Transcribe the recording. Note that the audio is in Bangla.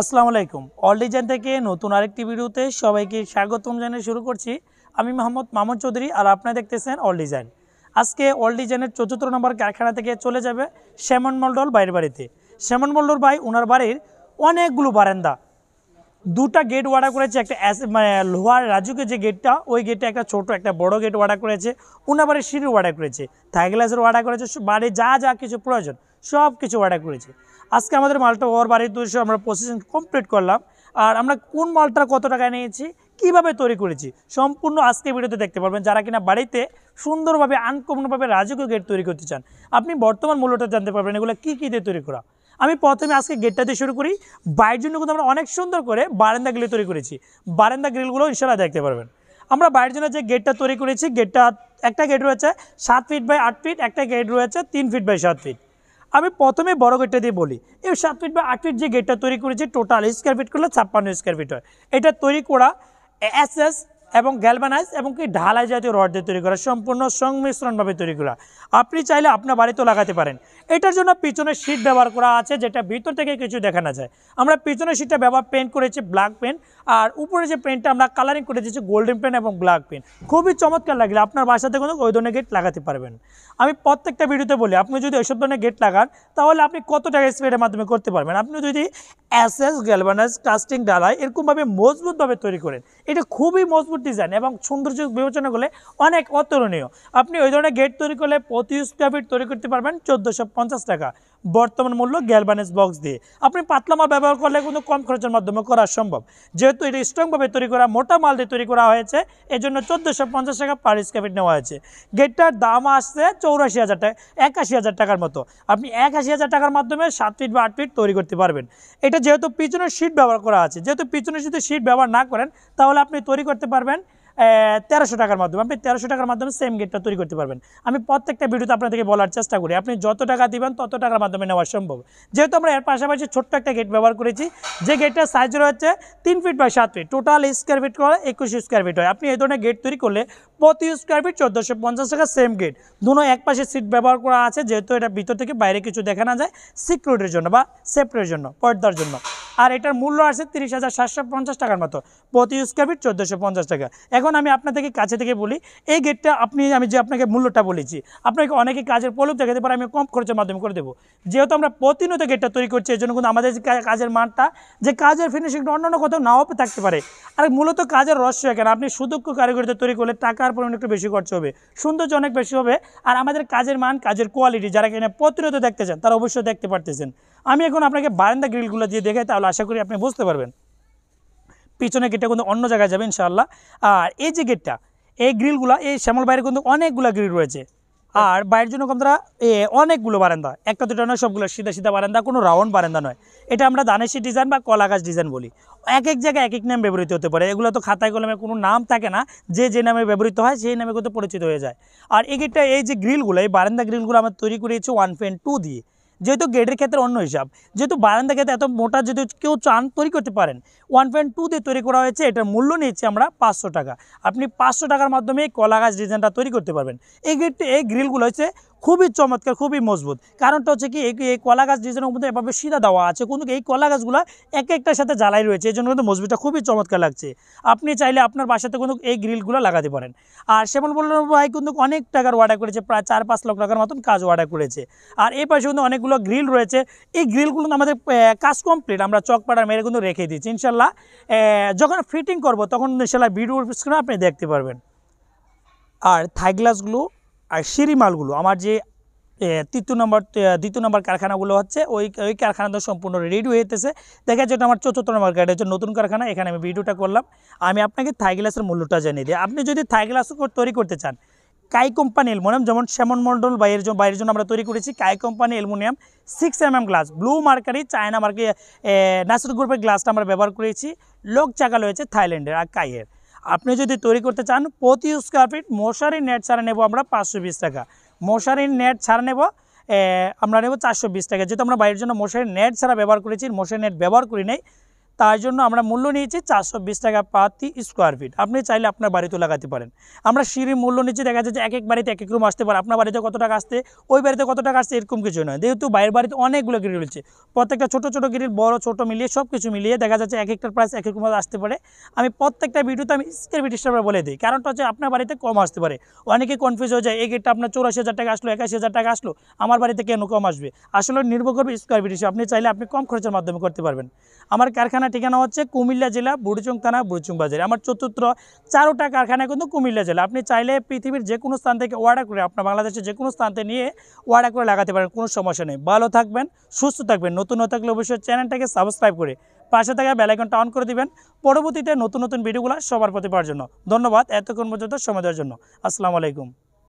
আসসালামু আলাইকুম অল ডিজাইন থেকে নতুন আরেকটি ভিডিওতে সবাইকে স্বাগতম জানিয়ে শুরু করছি আমি মোহাম্মদ মামুন চৌধুরী আর আপনারা দেখতেছেন অল ডিজাইন আজকে অল ডিজাইনের চতুর্থ নম্বর কারখানা থেকে চলে যাবে শ্যামন মল্ডল বাইরের বাড়িতে শ্যামন মল্ডল ভাই ওনার বাড়ির অনেকগুলো বারান্দা দুটা গেট ওয়াডা করেছে একটা মানে লোহার রাজুকে যে গেটটা ওই গেটটা একটা ছোট একটা বড় গেট ওয়াডা করেছে বাড়ির সিঁড়ি ওয়াডা করেছে থাই গ্লাসের করেছে বাড়ি যা যা কিছু প্রয়োজন সব কিছু অর্ডার করেছে আজকে আমাদের মালটা ওর বাড়ির দুশো আমরা প্রসেসিং কমপ্লিট করলাম আর আমরা কোন মালটা কত টাকায় নিয়েছি কিভাবে তৈরি করেছি সম্পূর্ণ আজকে ভিডিওতে দেখতে পারবেন যারা কিনা বাড়িতে সুন্দরভাবে আনকমনভাবে রাজকীয় গেট তৈরি করতে চান আপনি বর্তমান মূল্যটা জানতে পারবেন এগুলো কী কী দিয়ে তৈরি করা আমি প্রথমে আজকে গেটটা দিয়ে শুরু করি বাইরের জন্য কিন্তু আমরা অনেক সুন্দর করে বারান্দা গ্রিল তৈরি করেছি বারান্দা গ্রিলগুলো ইনশাল্লাহ দেখতে পারবেন আমরা বাইরের জন্য যে গেটটা তৈরি করেছি গেটটা একটা গেট রয়েছে সাত ফিট বাই আট ফিট একটা গেট রয়েছে তিন ফিট বাই সাত ফিট আমি প্রথমে বড় গেটটা দিয়ে বলি এই সাত ফিট বা আট ফিট যে গেটটা তৈরি করেছে টোটাল স্কোয়ার ফিট করলে ছাপ্পান্ন স্কোয়ার ফিট হয় এটা তৈরি করা এস এস এবং গ্যালবানাইজ এবং কি ঢালাই জাতীয় রড দিয়ে তৈরি করা সম্পূর্ণ সংমিশ্রণভাবে তৈরি করা আপনি চাইলে আপনার বাড়িতেও লাগাতে পারেন এটার জন্য পিছনে শীট ব্যবহার করা আছে যেটা ভিতর থেকে কিছু দেখা না যায় আমরা পিছনে শীটটা ব্যবহার পেন্ট করেছি ব্ল্যাক পেন্ট আর উপরে যে পেন্টটা আমরা কালারিং করে দিয়েছি গোল্ডেন পেন এবং ব্ল্যাক পেন খুবই চমৎকার লাগলে আপনার বাসাতে কোনো ওই ধরনের গেট লাগাতে পারবেন আমি প্রত্যেকটা ভিডিওতে বলি আপনি যদি ওইসব ধরনের গেট লাগান তাহলে আপনি কত টাকা স্প্রেডের মাধ্যমে করতে পারবেন আপনি যদি অ্যাসেস গ্যালবানাইজ কাস্টিং ডালাই এরকমভাবে মজবুতভাবে তৈরি করেন এটা খুবই মজবুত ডিজাইন এবং সৌন্দর্য বিবেচনা করলে অনেক অতুলনীয় আপনি ওই ধরনের গেট তৈরি করলে প্রতি স্কোয়ার ফিট তৈরি করতে পারবেন চোদ্দোশো টাকা বর্তমান মূল্য গ্যালবানেস বক্স দিয়ে আপনি পাতলা মাল ব্যবহার করলে কিন্তু কম খরচের মাধ্যমে করা সম্ভব যেহেতু এটা স্ট্রংভাবে তৈরি করা মোটা মাল দিয়ে তৈরি করা হয়েছে জন্য চোদ্দোশো পঞ্চাশ টাকা পার স্কোয়ার নেওয়া হয়েছে গেটটার দাম আসছে চৌরাশি হাজার টাকা একাশি হাজার টাকার মতো আপনি একাশি হাজার টাকার মাধ্যমে সাত ফিট বা আট ফিট তৈরি করতে পারবেন এটা যেহেতু পিছনের সিট ব্যবহার করা আছে যেহেতু পিছনের যদি সিট ব্যবহার না করেন তাহলে আপনি তৈরি করতে পারবেন তেরোশো টাকার মাধ্যমে আপনি তেরোশো টাকার মাধ্যমে সেম গেটটা তৈরি করতে পারবেন আমি প্রত্যেকটা ভিডিওতে আপনাদেরকে বলার চেষ্টা করি আপনি যত টাকা দিবেন তত টাকার মাধ্যমে নেওয়া সম্ভব যেহেতু আমরা এর পাশাপাশি ছোট্ট একটা গেট ব্যবহার করেছি যে গেটটার সাইজ রয়েছে তিন ফিট বাই সাত ফিট টোটাল স্কোয়ার ফিট করে একুশ স্কোয়ার ফিট হয় আপনি এই ধরনের গেট তৈরি করলে প্রতি স্কোয়ার ফিট চোদ্দোশো পঞ্চাশ টাকা সেম গেট দুনো এক পাশে সিট ব্যবহার করা আছে যেহেতু এটা ভিতর থেকে বাইরে কিছু দেখা না যায় সিকিউরিটির জন্য বা সেফটির জন্য পর্দার জন্য আর এটার মূল্য আছে তিরিশ হাজার সাতশো পঞ্চাশ টাকার মতো প্রতি স্কোয়ার ফিট চোদ্দোশো পঞ্চাশ টাকা এখন আমি আপনাদেরকে কাছে থেকে বলি এই গেটটা আপনি আমি যে আপনাকে মূল্যটা বলেছি আপনাকে অনেকে কাজের প্রলোভ দেখাতে পারে আমি কম খরচের মাধ্যমে করে দেবো যেহেতু আমরা প্রতিনিয়ত গেটটা তৈরি করছি এই জন্য কিন্তু আমাদের যে কাজের মানটা যে কাজের ফিনিশিংটা অন্যান্য কোথাও নাও থাকতে পারে আর মূলত কাজের রহস্য এখানে আপনি সুদক্ষ কারিগরিতে তৈরি করলে টাকার পরিমাণ একটু বেশি খরচ হবে সৌন্দর্য অনেক বেশি হবে আর আমাদের কাজের মান কাজের কোয়ালিটি যারা কিনা প্রতিনিয়ত দেখতে চান তারা অবশ্যই দেখতে পারতেছেন আমি এখন আপনাকে বারান্দা গ্রিলগুলো দিয়ে দেখাই তাহলে ইনশাল্লাহ আশা করি আপনি বুঝতে পারবেন পিছনে গেটটা কিন্তু অন্য জায়গায় যাবে ইনশাল্লাহ আর এই যে গেটটা এই গ্রিলগুলা এই শ্যামল বাইরে কিন্তু অনেকগুলো গ্রিল রয়েছে আর বাইরের জন্য কিন্তু তারা অনেকগুলো বারান্দা একটা দুটো নয় সবগুলো সিধা সিধা বারান্দা কোনো রাউন্ড বারান্দা নয় এটা আমরা দানেশি ডিজাইন বা গাছ ডিজাইন বলি এক এক জায়গায় এক এক নাম ব্যবহৃত হতে পারে এগুলো তো খাতায় কলমে কোনো নাম থাকে না যে যে নামে ব্যবহৃত হয় সেই নামে কিন্তু পরিচিত হয়ে যায় আর এই গেটটা এই যে গ্রিলগুলো এই বারান্দা গ্রিলগুলো আমরা তৈরি করিয়েছি ওয়ান ফেন টু দিয়ে যেহেতু গেটের ক্ষেত্রে অন্য হিসাব যেহেতু বারান্দা ক্ষেত্রে এত মোটা যদি কেউ চান তৈরি করতে পারেন ওয়ান পয়েন্ট টু দিয়ে তৈরি করা হয়েছে এটার মূল্য নিয়েছি আমরা পাঁচশো টাকা আপনি পাঁচশো টাকার মাধ্যমে কলা গাছ ডিজাইনটা তৈরি করতে পারবেন এই গেটটি এই গ্রিলগুলো হচ্ছে খুবই চমৎকার খুবই মজবুত কারণটা হচ্ছে কি এই কলা গাছ ডিজাইনের মধ্যে এভাবে সিধা দেওয়া আছে কিন্তু এই কলা গাছগুলো এক একটার সাথে জ্বালাই রয়েছে এই জন্য কিন্তু মজবুতটা খুবই চমৎকার লাগছে আপনি চাইলে আপনার বাসাতে কিন্তু এই গ্রিলগুলো লাগাতে পারেন আর সেমন বললেন ভাই কিন্তু অনেক টাকার অর্ডার করেছে প্রায় চার পাঁচ লক্ষ টাকার মতন কাজ অর্ডার করেছে আর এই পাশে কিন্তু অনেকগুলো গ্রিল রয়েছে এই গ্রিলগুলো আমাদের কাজ কমপ্লিট আমরা চকপাড়ার মেরে কিন্তু রেখে দিচ্ছি ইনশাল্লাহ যখন ফিটিং করব তখন ইনশাল্লাহ ভিডিও স্ক্রিনে আপনি দেখতে পারবেন আর থাই গ্লাসগুলো আর সিঁড়ি মালগুলো আমার যে তৃতীয় নম্বর দ্বিতীয় নম্বর কারখানাগুলো হচ্ছে ওই ওই কারখানা তো সম্পূর্ণ রেডি হয়েতেছে দেখা যাচ্ছে আমার চতুর্থ নম্বর কারখানা হচ্ছে নতুন কারখানা এখানে আমি ভিডিওটা করলাম আমি আপনাকে থাই গ্লাসের মূল্যটা জানিয়ে দিই আপনি যদি থাই গ্লাস তৈরি করতে চান কাই কোম্পানি অ্যালমোনিয়াম যেমন শ্যামন মন্ডল বাইরের জন্য বাইরের জন্য আমরা তৈরি করেছি কাই company aluminium six M M glass blue mercury China মার্কে নাসুর গ্রুপের গ্লাসটা আমরা ব্যবহার করেছি লোক চাকা রয়েছে থাইল্যান্ডের আর কাইয়ের আপনি যদি তৈরি করতে চান প্রতি স্কোয়ার ফিট মশারি নেট ছাড়া নেব আমরা পাঁচশো বিশ টাকা মশারির নেট ছাড়া নেব আমরা নেব চারশো বিশ টাকা যেহেতু আমরা বাইরের জন্য মশারির নেট ছাড়া ব্যবহার করেছি মশারি নেট ব্যবহার করি নাই তার জন্য আমরা মূল্য নিয়েছি চারশো টাকা প্রতি স্কোয়ার ফিট আপনি চাইলে আপনার বাড়িতে লাগাতে পারেন আমরা সিঁড়ির মূল্য নিচ্ছি দেখা যাচ্ছে এক এক বাড়িতে এক এক রুম আসতে পারে আপনার বাড়িতে কত টাকা আসতে ওই বাড়িতে কত টাকা আসছে এরকম কিছু নয় যেহেতু বাইরের বাড়িতে অনেকগুলো গ্রিল রয়েছে প্রত্যেকটা ছোট ছোট গ্রিল বড় ছোট মিলিয়ে সব কিছু মিলিয়ে দেখা যাচ্ছে এক একটার প্রাইস এক এক রুমে আসতে পারে আমি প্রত্যেকটা ভিডিওতে আমি স্কোয়ার ফিট হিসাবে বলে দিই কারণটা হচ্ছে আপনার বাড়িতে কম আসতে পারে অনেকে কনফিউজ হয়ে যায় এই গেটটা আপনার চৌরাশি হাজার টাকা আসলো একাশি হাজার টাকা আসলো আমার বাড়িতে কেন কম আসবে আসলে নির্ভর করবে স্কোয়ার ফিট হিসেবে আপনি চাইলে আপনি কম খরচের মাধ্যমে করতে পারবেন আমার কারখানা কারখানা ঠিকানা হচ্ছে কুমিল্লা জেলা বুড়িচুং থানা বুড়িচুং বাজারে আমার চতুর্থ চারোটা কারখানা কিন্তু কুমিল্লা জেলা আপনি চাইলে পৃথিবীর যে কোনো স্থান থেকে অর্ডার করে আপনার বাংলাদেশের যে কোনো স্থানতে নিয়ে অর্ডার করে লাগাতে পারেন কোনো সমস্যা নেই ভালো থাকবেন সুস্থ থাকবেন নতুন হয়ে থাকলে অবশ্যই চ্যানেলটাকে সাবস্ক্রাইব করে পাশে থাকা বেলাইকনটা অন করে দিবেন পরবর্তীতে নতুন নতুন ভিডিওগুলো সবার প্রতি পাওয়ার জন্য ধন্যবাদ এতক্ষণ পর্যন্ত সময় দেওয়ার জন্য আসসালামু আলাইকুম